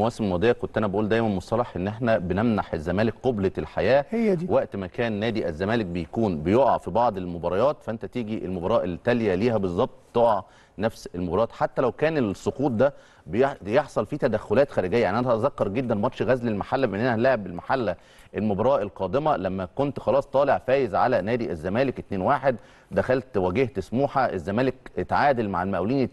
المواسم الماضيه كنت انا بقول دايما مصطلح ان احنا بنمنح الزمالك قبله الحياه هي دي. وقت ما كان نادي الزمالك بيكون بيقع في بعض المباريات فانت تيجي المباراه التاليه ليها بالظبط تقع نفس المباراه حتى لو كان السقوط ده بيحصل فيه تدخلات خارجيه يعني انا اتذكر جدا ماتش غزل المحله بما اننا هنلاعب المحله المباراه القادمه لما كنت خلاص طالع فايز على نادي الزمالك 2-1 دخلت واجهت سموحه الزمالك اتعادل مع المقاولين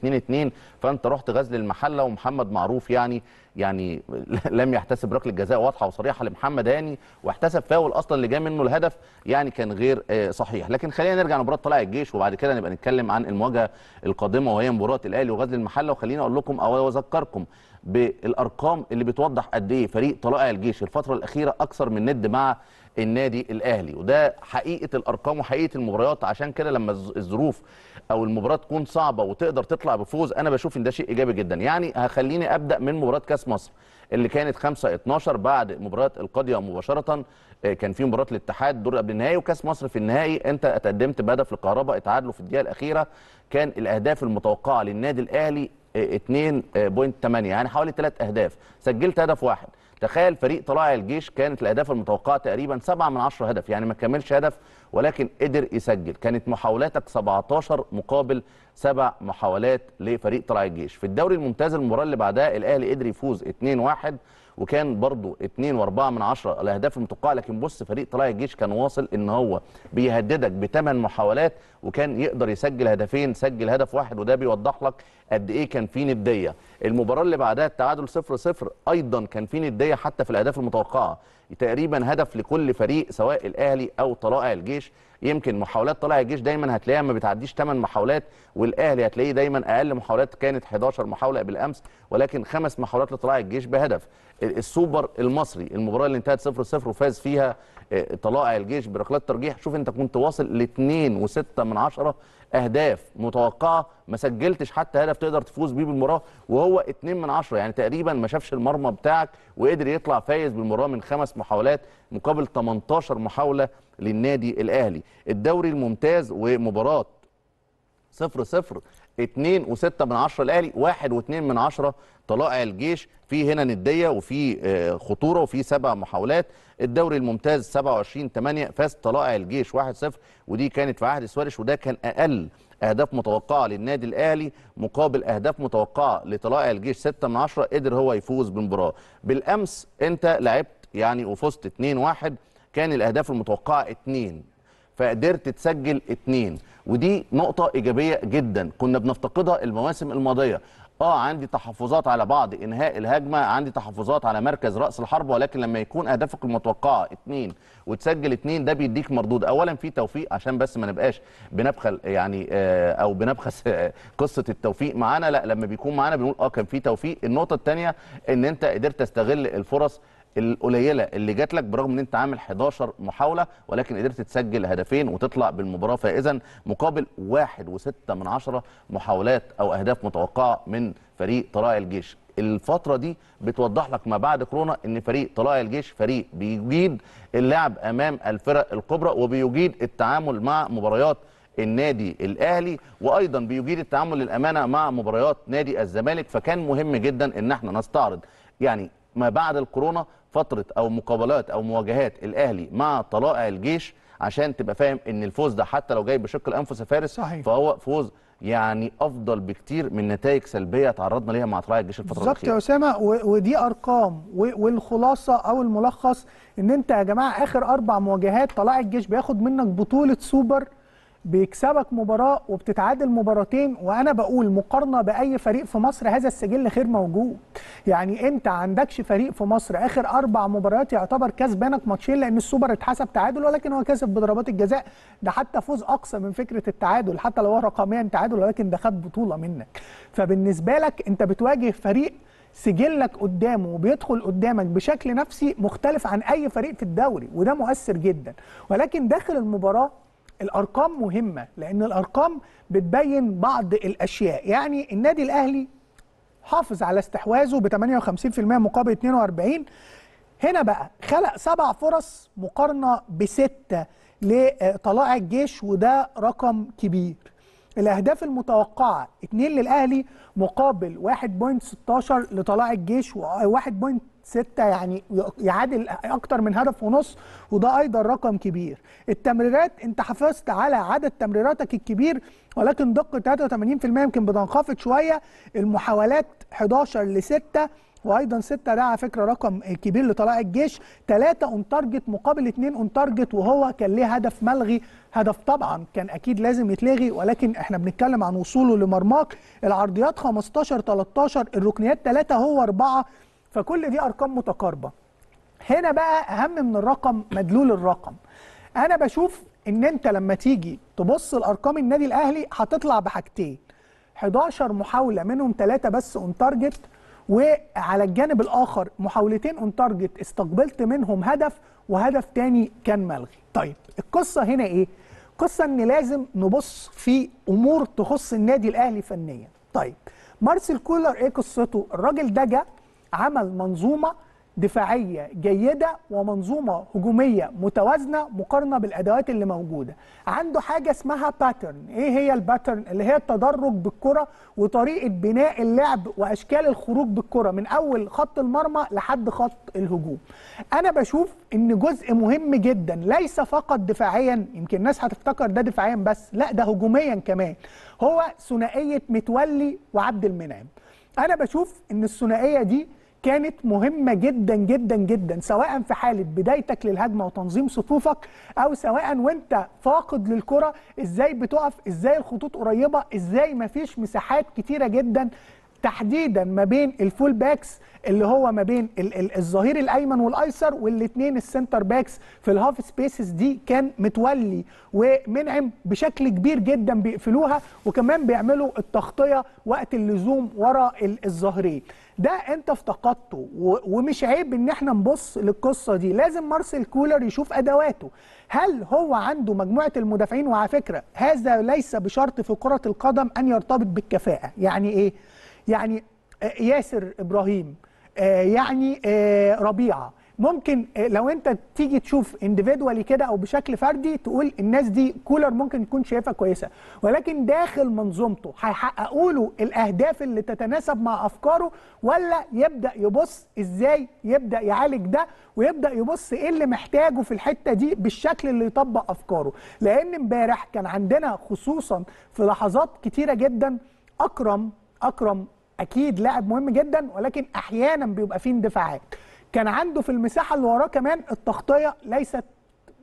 2-2 فانت رحت غزل المحله ومحمد معروف يعني يعني لم يحتسب ركله جزاء واضحه وصريحه لمحمد هاني واحتسب فاول اصلا اللي جاء منه الهدف يعني كان غير آه، صحيح لكن خلينا نرجع لمباراه طلائع الجيش وبعد كده نبقى نتكلم عن المواجهه القادمه وهي مباراه الاهلي وغزل المحله وخليني اقول لكم او اذكركم بالارقام اللي بتوضح قد ايه فريق طلائع الجيش الفتره الاخيره اكثر من ند مع النادي الاهلي وده حقيقه الارقام وحقيقه المباريات عشان كده لما الظروف او المباراه تكون صعبه وتقدر تطلع بفوز انا بشوف ان ده شيء ايجابي جدا يعني هخليني ابدا من مباراه كاس مصر اللي كانت 5 12 بعد مباراه القاضيه مباشره آه، كان في مباراه الاتحاد دور قبل النهائي وكاس مصر في النهائي انت اتقدمت بهدف لكهرباء اتعادلوا في الدقيقه الاخيره كان الاهداف المتوقعه للنادي الاهلي 2.8 آه، آه، يعني حوالي 3 اهداف سجلت هدف واحد تخيل فريق طلائع الجيش كانت الاهداف المتوقعه تقريبا 7 من 10 هدف يعني ما كملش هدف ولكن قدر يسجل كانت محاولاتك 17 مقابل 7 محاولات لفريق طلائع الجيش في الدوري الممتاز المباراه اللي بعدها الاهلي قدر يفوز 2-1 وكان برضه 2 و4 من 10 الاهداف المتوقعه لكن بص فريق طلائع الجيش كان واصل ان هو بيهددك بثمان محاولات وكان يقدر يسجل هدفين سجل هدف واحد وده بيوضح لك قد ايه كان في نديه المباراه اللي بعدها التعادل 0 0 ايضا كان في نديه حتى في الاهداف المتوقعه تقريبا هدف لكل فريق سواء الاهلي او طلائع الجيش يمكن محاولات طلائع الجيش دايما هتلاقيها ما بتعديش 8 محاولات والاهلي هتلاقيه دايما اقل محاولات كانت 11 محاوله بالامس ولكن خمس محاولات لطلائع الجيش بهدف السوبر المصري المباراه اللي انتهت 0-0 وفاز فيها طلائع الجيش بركلات ترجيح شوف انت كنت واصل ل 2.6 من عشرة اهداف متوقعه ما سجلتش حتى هدف تقدر تفوز بيه بالمباراه وهو 2 من 10 يعني تقريبا ما شافش المرمى بتاعك وقدر يطلع فايز بالمباراه من خمس محاولات مقابل 18 محاوله للنادي الاهلي الدوري الممتاز ومباراه صفر صفر وستة من 10 الاهلي واتنين من 10 طلائع الجيش في هنا نديه وفي آه، خطوره وفي سبع محاولات الدوري الممتاز 27 8 فاز طلائع الجيش 1-0 ودي كانت في عهد سوارش وده كان اقل اهداف متوقعه للنادي الاهلي مقابل اهداف متوقعه لطلائع الجيش 6 من 10 قدر هو يفوز بالمباراه بالامس انت لعبت يعني وفزت 2-1 كان الاهداف المتوقعه 2 فقدرت تسجل اتنين ودي نقطة إيجابية جدا كنا بنفتقدها المواسم الماضية اه عندي تحفظات على بعض انهاء الهجمه عندي تحفظات على مركز راس الحرب ولكن لما يكون اهدافك المتوقعه اثنين وتسجل اثنين ده بيديك مردود اولا في توفيق عشان بس ما نبقاش بنبخل يعني آه، او بنبخس آه، قصه التوفيق معانا لا لما بيكون معانا بنقول اه كان في توفيق النقطه الثانيه ان انت قدرت تستغل الفرص القليله اللي جات لك برغم ان انت عامل 11 محاوله ولكن قدرت تسجل هدفين وتطلع بالمباراه فائزا مقابل 1.6 من عشرة محاولات او اهداف متوقعه من فريق طلائع الجيش الفتره دي بتوضح لك ما بعد كورونا ان فريق طلائع الجيش فريق بيجيد اللعب امام الفرق الكبرى وبيجيد التعامل مع مباريات النادي الاهلي وايضا بيجيد التعامل للامانه مع مباريات نادي الزمالك فكان مهم جدا ان احنا نستعرض يعني ما بعد الكورونا فتره او مقابلات او مواجهات الاهلي مع طلائع الجيش عشان تبقى فاهم ان الفوز ده حتى لو جاي بشق الانفس يا فارس صحيح. فهو فوز يعني افضل بكتير من نتائج سلبيه تعرضنا ليها مع طلائع الجيش الفتره الاخيره بالظبط يا اسامه ودي ارقام والخلاصه او الملخص ان انت يا جماعه اخر اربع مواجهات طلائع الجيش بياخد منك بطوله سوبر بيكسبك مباراه وبتتعادل مباراتين وانا بقول مقارنه باي فريق في مصر هذا السجل غير موجود يعني انت عندكش فريق في مصر اخر اربع مباريات يعتبر كسبانك ماتشين لان السوبر اتحسب تعادل ولكن هو كسب بضربات الجزاء ده حتى فوز اقصى من فكره التعادل حتى لو هو رقميا تعادل ولكن ده خد بطوله منك فبالنسبه لك انت بتواجه فريق سجلك قدامه وبيدخل قدامك بشكل نفسي مختلف عن اي فريق في الدوري وده مؤثر جدا ولكن داخل المباراه الارقام مهمه لان الارقام بتبين بعض الاشياء يعني النادي الاهلي حافظ على استحواذه ب 58% مقابل 42 هنا بقى خلق سبع فرص مقارنه بسته لطلائع الجيش وده رقم كبير الأهداف المتوقعة 2 للأهلي مقابل 1.16 لطلاع الجيش و1.6 يعني يعادل أكتر من هدف ونص وده أيضا رقم كبير التمريرات أنت حافظت على عدد تمريراتك الكبير ولكن دقة 83% يمكن بتنخفض شوية المحاولات 11 ل 6 وايضا سته ده على فكره رقم كبير لطلائع الجيش ثلاثه اون تارجت مقابل اثنين اون تارجت وهو كان ليه هدف ملغي هدف طبعا كان اكيد لازم يتلغي ولكن احنا بنتكلم عن وصوله لمرماك العرضيات 15 13 الركنيات 3 هو 4 فكل دي ارقام متقاربه هنا بقى اهم من الرقم مدلول الرقم انا بشوف ان انت لما تيجي تبص لارقام النادي الاهلي هتطلع بحاجتين 11 محاوله منهم 3 بس اون تارجت وعلى الجانب الاخر محاولتين اون تارجت استقبلت منهم هدف وهدف تاني كان ملغي طيب القصه هنا ايه القصه ان لازم نبص في امور تخص النادي الاهلي فنيا طيب مارسيل كولر ايه قصته الراجل ده جه عمل منظومه دفاعيه جيده ومنظومه هجوميه متوازنه مقارنه بالادوات اللي موجوده عنده حاجه اسمها باترن ايه هي الباترن اللي هي التدرج بالكره وطريقه بناء اللعب واشكال الخروج بالكره من اول خط المرمى لحد خط الهجوم انا بشوف ان جزء مهم جدا ليس فقط دفاعيا يمكن الناس هتفتكر ده دفاعيا بس لا ده هجوميا كمان هو ثنائيه متولي وعبد المنعم انا بشوف ان الثنائيه دي كانت مهمة جدا جدا جدا سواء في حالة بدايتك للهجمة وتنظيم صفوفك أو سواء وانت فاقد للكرة ازاي بتقف ازاي الخطوط قريبة ازاي مفيش مساحات كتيرة جدا تحديدا ما بين الفول باكس اللي هو ما بين الظهير الايمن والايسر والاثنين السنتر باكس في الهاف سبيسز دي كان متولي ومنعم بشكل كبير جدا بيقفلوها وكمان بيعملوا التغطيه وقت اللزوم ورا الظهرين ده انت افتقدته ومش عيب ان احنا نبص للقصه دي لازم مارسيل كولر يشوف ادواته هل هو عنده مجموعه المدافعين وعلى فكره هذا ليس بشرط في كره القدم ان يرتبط بالكفاءه يعني ايه يعني آه، ياسر ابراهيم آه، يعني آه، ربيعه ممكن لو انت تيجي تشوف اندفيدوالي كده او بشكل فردي تقول الناس دي كولر ممكن تكون شايفها كويسه ولكن داخل منظومته هيحققوا له الاهداف اللي تتناسب مع افكاره ولا يبدا يبص ازاي يبدا يعالج ده ويبدا يبص ايه اللي محتاجه في الحته دي بالشكل اللي يطبق افكاره لان امبارح كان عندنا خصوصا في لحظات كتيره جدا اكرم اكرم اكيد لاعب مهم جدا ولكن احيانا بيبقى فيه اندفاعات كان عنده في المساحه اللي وراه كمان التغطيه ليست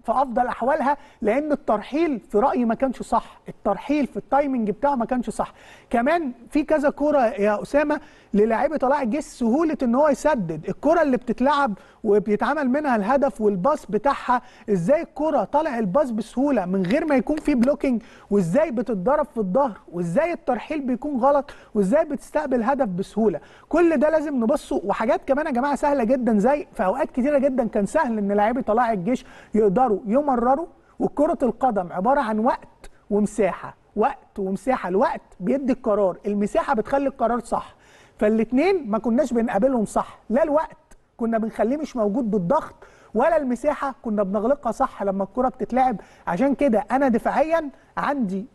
في افضل احوالها لان الترحيل في رايي ما كانش صح الترحيل في التايمنج بتاعه ما كانش صح كمان في كذا كوره يا اسامه للاعيبه طلع الجيش سهوله ان هو يسدد الكوره اللي بتتلعب وبيتعمل منها الهدف والباص بتاعها ازاي الكوره طالع الباص بسهوله من غير ما يكون في بلوكينج وازاي بتتضرب في الظهر وازاي الترحيل بيكون غلط وازاي بتستقبل هدف بسهوله كل ده لازم نبصه وحاجات كمان يا جماعه سهله جدا زي في اوقات كتيره جدا كان سهل ان لاعيبه طلائع الجيش يقدروا يمرروا وكرة القدم عبارة عن وقت ومساحة وقت ومساحة الوقت بيدي القرار المساحة بتخلي القرار صح فالاتنين ما كناش بنقابلهم صح لا الوقت كنا بنخليه مش موجود بالضغط ولا المساحة كنا بنغلقها صح لما الكرة بتتلعب عشان كده أنا دفاعيا عندي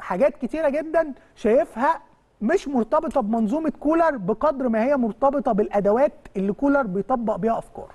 حاجات كتيرة جدا شايفها مش مرتبطة بمنظومة كولر بقدر ما هي مرتبطة بالأدوات اللي كولر بيطبق بيها أفكاره